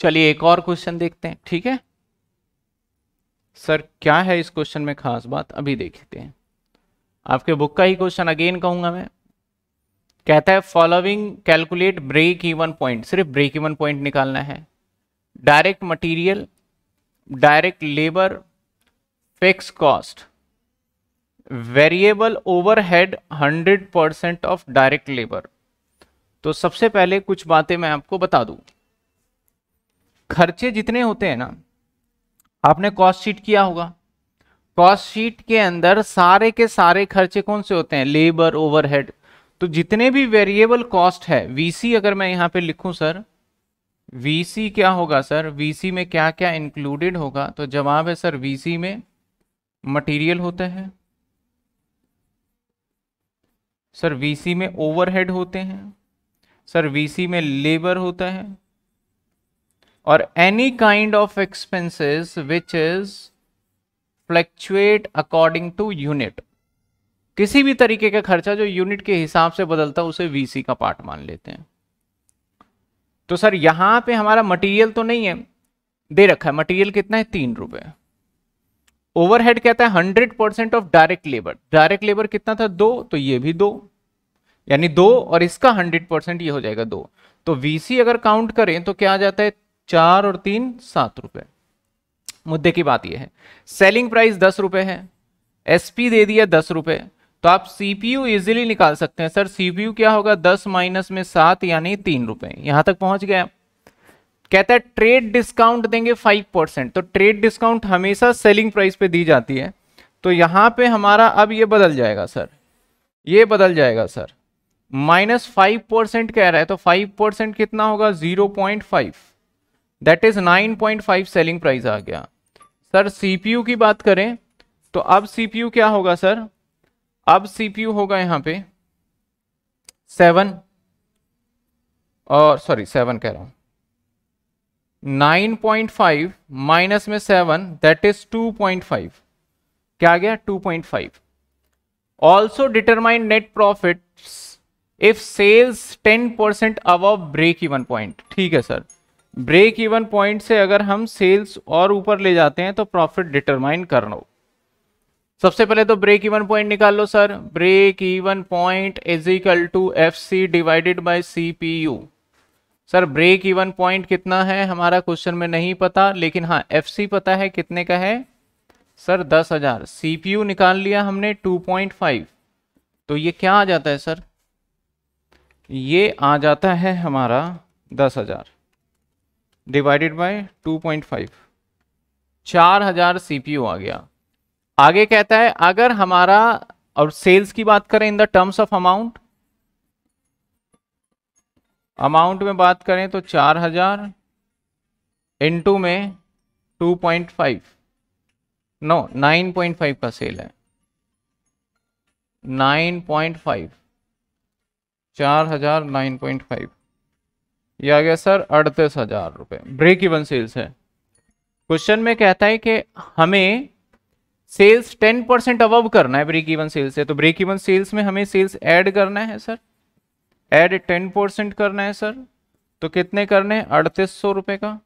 चलिए एक और क्वेश्चन देखते हैं ठीक है सर क्या है इस क्वेश्चन में खास बात अभी देखते हैं आपके बुक का ही क्वेश्चन अगेन कहूंगा मैं कहता है following calculate break even point सिर्फ ब्रेक इवन पॉइंट निकालना है direct material direct labour fixed cost variable overhead 100 percent of direct labour तो सबसे पहले कुछ बातें मैं आपको बता दूं खर्चे जितने होते हैं ना आपने कॉस्ट शीट किया होगा कॉस्ट शीट के अंदर सारे के सारे खर्चे कौन से होते हैं लेबर ओवरहेड तो जितने भी वेरिएबल कॉस्ट है वीसी अगर मैं यहां पे लिखूं सर वीसी क्या होगा सर वीसी में क्या क्या इंक्लूडेड होगा तो जवाब है सर वीसी में मटेरियल होता है सर वीसी में ओवरहेड होते हैं सर वीसी में लेबर होता है और any kind of expenses which is fluctuate according to unit किसी भी तरीके का खर्चा जो यूनिट के हिसाब से बदलता है उसे वीसी का पार्ट मान लेते हैं तो सर यहां पे हमारा मटेरियल तो नहीं है दे रखा है मटेरियल कितना है तीन रुपए ओवरहेड कहता है hundred percent of direct labour direct labour कितना था दो तो ये भी दो यानी दो और इसका हंड्रेड परसेंट ये हो जाएगा दो तो वीसी अगर काउंट करें तो क्या आ जाता है चार और तीन सात रुपए मुद्दे की बात यह है सेलिंग प्राइस दस रुपए है एसपी दे दिया दस रुपए तो आप सीपीयू इजीली निकाल सकते हैं सर सीपीयू क्या होगा दस माइनस में सात यानी तीन रुपए यहां तक पहुंच गया कहता है ट्रेड डिस्काउंट देंगे फाइव परसेंट तो ट्रेड डिस्काउंट हमेशा सेलिंग प्राइस पे दी जाती है तो यहाँ पे हमारा अब ये बदल जाएगा सर ये बदल जाएगा सर माइनस फाइव परसेंट कह रहा है तो फाइव परसेंट कितना होगा zero point five that is 9.5 selling price आ गया सर सीपीयू की बात करें तो अब सीपीयू क्या होगा सर अब सीपीयू होगा यहां पे सेवन और सॉरी सेवन कह रहा हूं 9.5 माइनस में सेवन दैट इज 2.5 क्या आ गया 2.5 also determine net profit if sales 10% percent अब ब्रेक इवन पॉइंट ठीक है सर ब्रेक इवन पॉइंट से अगर हम सेल्स और ऊपर ले जाते हैं तो प्रॉफिट डिटरमाइन कर लो सबसे पहले तो ब्रेक इवन पॉइंट निकाल लो sir break even point is equal to F C divided by C P U sir break even point कितना है हमारा क्वेश्चन में नहीं पता लेकिन हाँ एफ सी पता है कितने का है सर दस हजार सी पी यू निकाल लिया हमने टू पॉइंट फाइव तो ये क्या आ जाता है सर ये आ जाता है हमारा दस हजार डिवाइडेड बाय 2.5 चार हजार सीपीयू आ गया आगे कहता है अगर हमारा और सेल्स की बात करें in the terms of amount amount में बात करें तो चार हजार इंटू में 2.5 नो 9.5 का सेल है 9.5 चार हजार नाइन पॉइंट फाइव ये आ गया सर अड़तीस हजार रुपये ब्रेक इवन सेल्स है क्वेश्चन में कहता है कि हमें सेल्स टेन परसेंट अबव करना है ब्रेक इवन सेल्स से तो ब्रेक इवन सेल्स में हमें सेल्स ऐड करना है सर ऐड टेन परसेंट करना है सर तो कितने करने हैं अड़तीस सौ रुपये का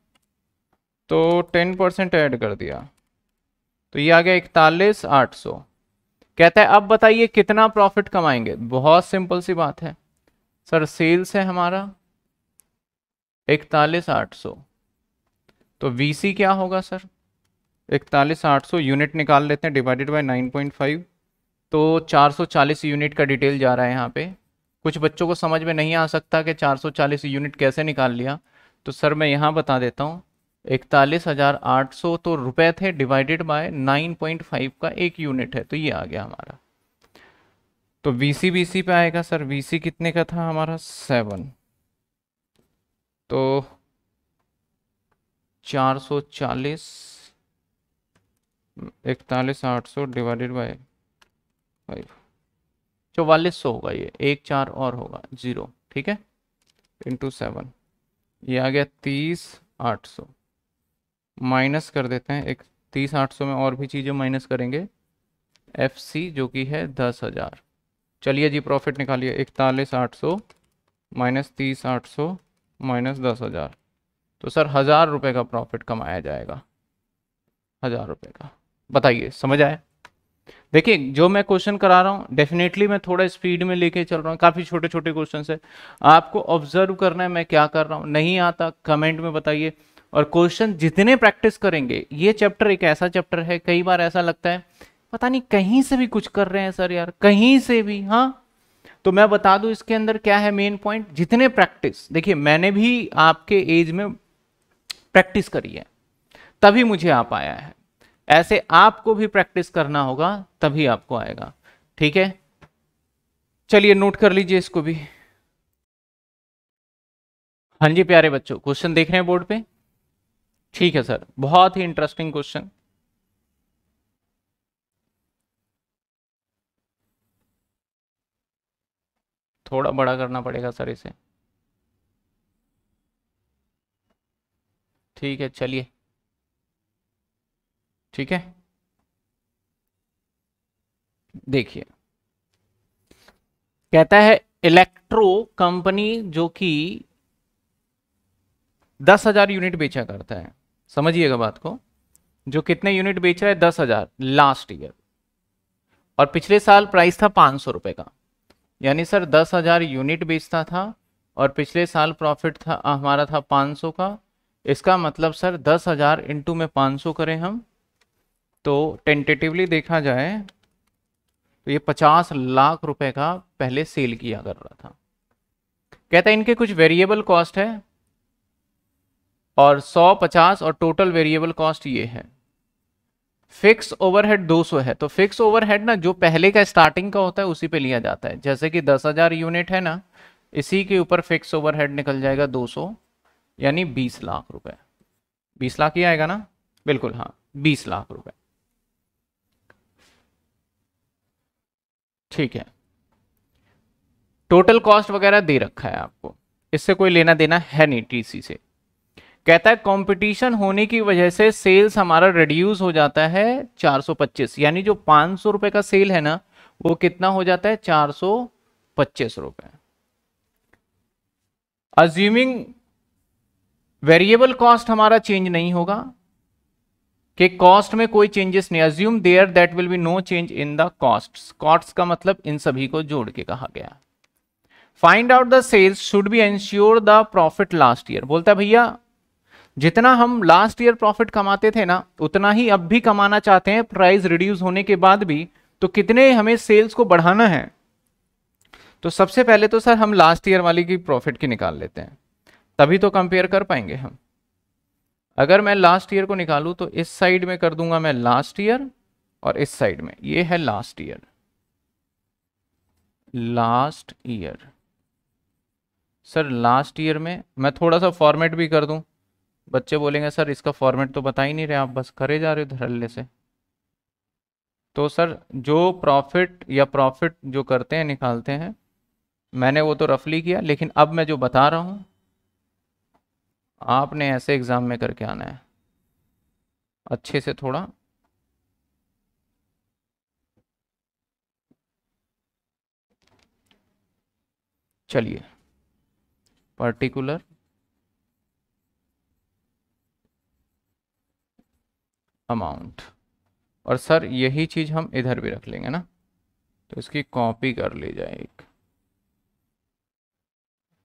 तो टेन परसेंट ऐड कर दिया तो ये आ गया इकतालीस आठ सौ कहता है अब बताइए कितना प्रॉफिट कमाएंगे बहुत सिंपल सी बात है सर सेल्स है हमारा इकतालीस आठ सौ तो वी क्या होगा सर इकतालीस आठ सौ यूनिट निकाल लेते हैं divided by nine point five तो चार सौ चालीस यूनिट का डिटेल जा रहा है यहाँ पे कुछ बच्चों को समझ में नहीं आ सकता कि चार सौ चालीस यूनिट कैसे निकाल लिया तो सर मैं यहाँ बता देता हूँ इकतालीस हज़ार आठ सौ तो रुपए थे divided by nine point five का एक यूनिट है तो ये आ गया हमारा तो वी सी पे आएगा सर वी कितने का था हमारा सेवन तो 440 इकतालीस आठ सौ डिवाइडेड बाई फाइव चौवालीस सौ होगा ये एक चार और होगा जीरो ठीक है इंटू सेवन ये आ गया तीस आठ सौ माइनस कर देते हैं एक तीस आठ सौ में और भी चीज़ें माइनस करेंगे एफ सी जो कि है दस हज़ार चलिए जी प्रॉफिट निकालिए इकतालीस आठ सौ माइनस तीस आठ सौ माइनस दस हज़ार तो सर हज़ार रुपये का प्रॉफिट कमाया जाएगा हज़ार रुपये का बताइए समझ आया देखिए जो मैं क्वेश्चन करा रहा हूँ डेफिनेटली मैं थोड़ा स्पीड में लेके चल रहा हूँ काफ़ी छोटे छोटे क्वेश्चन है आपको ऑब्जर्व करना है मैं क्या कर रहा हूँ नहीं आता कमेंट में बताइए और क्वेश्चन जितने प्रैक्टिस करेंगे ये चैप्टर एक ऐसा चैप्टर है कई बार ऐसा लगता है पता नहीं कहीं से भी कुछ कर रहे हैं सर यार कहीं से भी हाँ तो मैं बता दूं इसके अंदर क्या है मेन पॉइंट जितने प्रैक्टिस देखिए मैंने भी आपके एज में प्रैक्टिस करी है तभी मुझे आ पाया है ऐसे आपको भी प्रैक्टिस करना होगा तभी आपको आएगा ठीक है चलिए नोट कर लीजिए इसको भी हाँ जी प्यारे बच्चों क्वेश्चन देख रहे हैं बोर्ड पे ठीक है सर बहुत ही इंटरेस्टिंग क्वेश्चन थोड़ा बड़ा करना पड़ेगा सर इसे ठीक है चलिए ठीक है देखिए कहता है इलेक्ट्रो कंपनी जो कि दस हजार यूनिट बेचा करता है समझिएगा बात को जो कितने यूनिट बेच रहा है दस हजार लास्ट ईयर और पिछले साल प्राइस था पांच सौ रुपए का यानी सर दस हज़ार यूनिट बेचता था और पिछले साल प्रॉफिट था हमारा था पाँच सौ का इसका मतलब सर दस हज़ार इंटू में पाँच सौ करें हम तो टेंटेटिवली देखा जाए तो ये पचास लाख रुपए का पहले सेल किया कर रहा था कहता है इनके कुछ वेरिएबल कॉस्ट है और सौ पचास और टोटल वेरिएबल कॉस्ट ये है फिक्स ओवरहेड 200 है तो फिक्स ओवरहेड ना जो पहले का स्टार्टिंग का होता है उसी पे लिया जाता है जैसे कि 10,000 यूनिट है ना इसी के ऊपर फिक्स ओवरहेड निकल जाएगा 200 यानी 20 लाख रुपए 20 लाख ही आएगा ना बिल्कुल हाँ 20 लाख रुपए ठीक है टोटल कॉस्ट वगैरह दे रखा है आपको इससे कोई लेना देना है नहीं टीसी से कहता है कंपटीशन होने की वजह से सेल्स हमारा रिड्यूस हो जाता है 425 यानी जो पांच सौ रुपए का सेल है ना वो कितना हो जाता है चार सौ पच्चीस रुपए अज्यूमिंग वेरिएबल कॉस्ट हमारा चेंज नहीं होगा कि कॉस्ट में कोई चेंजेस नहीं assume there that will be no change in the cost cost का मतलब इन सभी को जोड़ के कहा गया find out the sales should be ensure the profit last year बोलता है भैया जितना हम लास्ट ईयर प्रॉफिट कमाते थे ना उतना ही अब भी कमाना चाहते हैं प्राइस रिड्यूस होने के बाद भी तो कितने हमें सेल्स को बढ़ाना है तो सबसे पहले तो सर हम लास्ट ईयर वाली की प्रॉफिट की निकाल लेते हैं तभी तो कंपेयर कर पाएंगे हम अगर मैं लास्ट ईयर को निकालूं तो इस साइड में कर दूंगा मैं लास्ट ईयर और इस साइड में ये है last year last year sir last year में मैं थोड़ा सा फॉर्मेट भी कर दूं बच्चे बोलेंगे सर इसका फॉर्मेट तो बता ही नहीं रहे आप बस करे जा रहे हो धरल्ले से तो सर जो प्रॉफिट या प्रॉफिट जो करते हैं निकालते हैं मैंने वो तो रफली किया लेकिन अब मैं जो बता रहा हूँ आपने ऐसे एग्ज़ाम में करके आना है अच्छे से थोड़ा चलिए पर्टिकुलर अमाउंट और सर यही चीज़ हम इधर भी रख लेंगे ना तो इसकी कॉपी कर ली जाए एक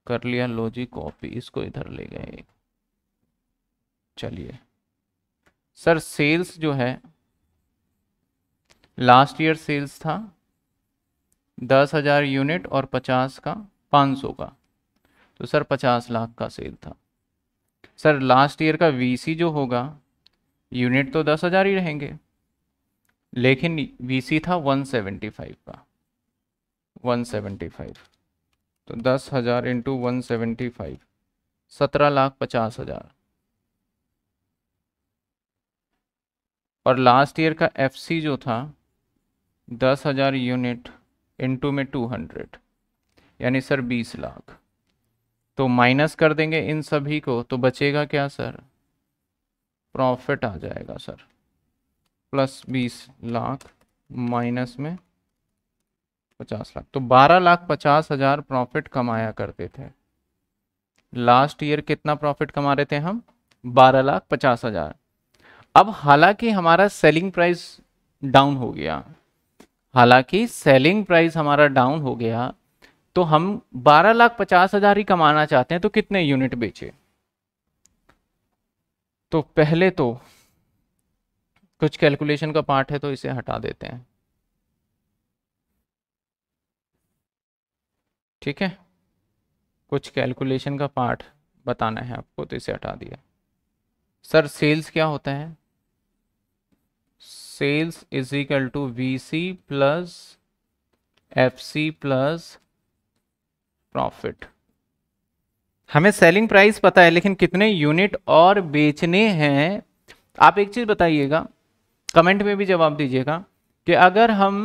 कर लिया लो जी कॉपी इसको इधर ले गए एक चलिए सर सेल्स जो है लास्ट ईयर सेल्स था दस हज़ार यूनिट और पचास का पाँच सौ का तो सर पचास लाख का सेल था सर लास्ट ईयर का वीसी जो होगा यूनिट तो दस हज़ार ही रहेंगे लेकिन वीसी था 175 का 175 तो दस हज़ार इंटू वन सेवेंटी फाइव सत्रह लाख पचास हज़ार और लास्ट ईयर का एफसी जो था दस हज़ार यूनिट इंटू में टू हंड्रेड यानी सर बीस लाख तो माइनस कर देंगे इन सभी को तो बचेगा क्या सर प्रॉफिट आ जाएगा सर प्लस बीस लाख माइनस में पचास लाख तो बारह लाख पचास हजार प्रॉफिट कमाया करते थे लास्ट ईयर कितना प्रॉफिट कमा रहे थे हम बारह लाख पचास हजार अब हालांकि हमारा सेलिंग प्राइस डाउन हो गया हालांकि सेलिंग प्राइस हमारा डाउन हो गया तो हम बारह लाख पचास हजार ही कमाना चाहते हैं तो कितने यूनिट बेचे तो पहले तो कुछ कैलकुलेशन का पार्ट है तो इसे हटा देते हैं ठीक है कुछ कैलकुलेशन का पार्ट बताना है आपको तो इसे हटा दिया सर सेल्स क्या होता है sales is equal to V C plus F C plus profit हमें सेलिंग प्राइस पता है लेकिन कितने यूनिट और बेचने हैं आप एक चीज़ बताइएगा कमेंट में भी जवाब दीजिएगा कि अगर हम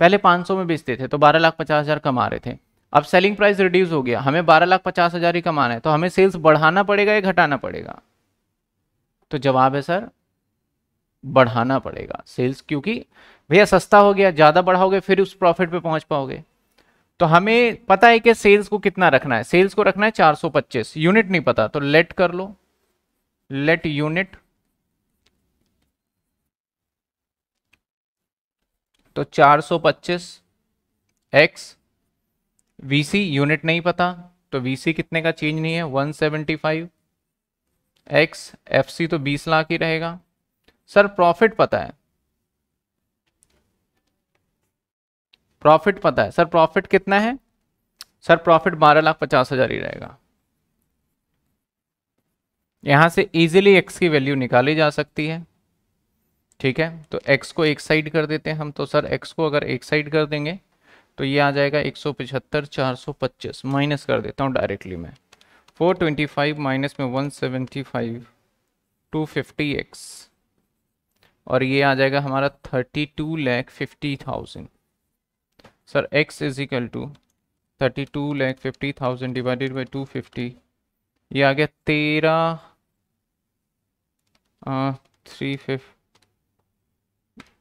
पहले 500 में बेचते थे तो बारह लाख पचास हज़ार कमा रहे थे अब सेलिंग प्राइस रिड्यूस हो गया हमें बारह लाख पचास हज़ार ही कमाना है तो हमें सेल्स बढ़ाना पड़ेगा या घटाना पड़ेगा तो जवाब है सर बढ़ाना पड़ेगा सेल्स क्योंकि भैया सस्ता हो गया ज़्यादा बढ़ाओगे फिर उस प्रॉफिट पर पहुंच पाओगे तो हमें पता है कि सेल्स को कितना रखना है सेल्स को रखना है 425 यूनिट नहीं पता तो लेट कर लो लेट यूनिट तो 425 एक्स वीसी यूनिट नहीं पता तो वीसी कितने का चेंज नहीं है 175 एक्स एफ तो 20 लाख ही रहेगा सर प्रॉफिट पता है प्रॉफिट पता है सर प्रॉफिट कितना है सर प्रॉफिट बारह लाख पचास हजार ही रहेगा यहां से इजीली एक्स की वैल्यू निकाली जा सकती है ठीक है तो एक्स को एक साइड कर देते हैं हम तो सर एक्स को अगर एक साइड कर देंगे तो ये आ जाएगा एक सौ पिछहत्तर चार सौ पच्चीस माइनस कर देता हूँ डायरेक्टली मैं फोर ट्वेंटी फाइव माइनस में one seventy five two fifty X और ये आ जाएगा हमारा thirty two lakh fifty thousand sir x is equal to thirty two lakh fifty thousand divided by two fifty ये आ गया तेरह थ्री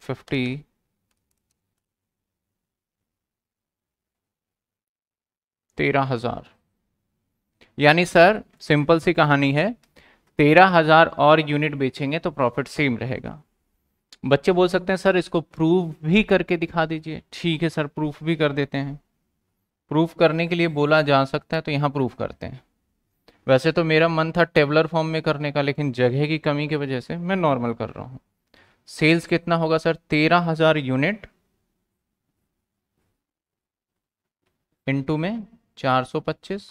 फिफ्टी तेरह हज़ार यानी सर सिंपल सी कहानी है तेरह हज़ार और यूनिट बेचेंगे तो प्रॉफिट सेम रहेगा बच्चे बोल सकते हैं सर इसको प्रूफ भी करके दिखा दीजिए ठीक है सर प्रूफ भी कर देते हैं प्रूफ करने के लिए बोला जा सकता है तो यहाँ प्रूफ करते हैं वैसे तो मेरा मन था टेबलर फॉर्म में करने का लेकिन जगह की कमी की वजह से मैं नॉर्मल कर रहा हूँ सेल्स कितना होगा सर तेरह हज़ार यूनिट इनटू में चार सौ पच्चीस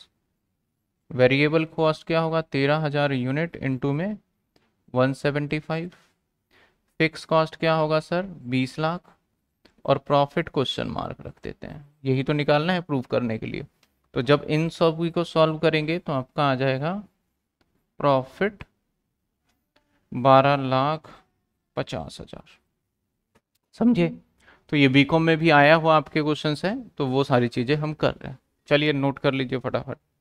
वेरिएबल कॉस्ट क्या होगा तेरह हज़ार यूनिट इंटू में one seventy five fixed cost क्या होगा सर बीस लाख और प्रॉफिट क्वेश्चन मार्क रख देते हैं यही तो निकालना है प्रूव करने के लिए तो जब इन सब को सॉल्व करेंगे तो आपका आ जाएगा प्रॉफिट बारह लाख पचास हजार समझे तो ये बीकॉम में भी आया हुआ आपके क्वेश्चन है तो वो सारी चीज़ें हम कर रहे हैं चलिए नोट कर लीजिए फटाफट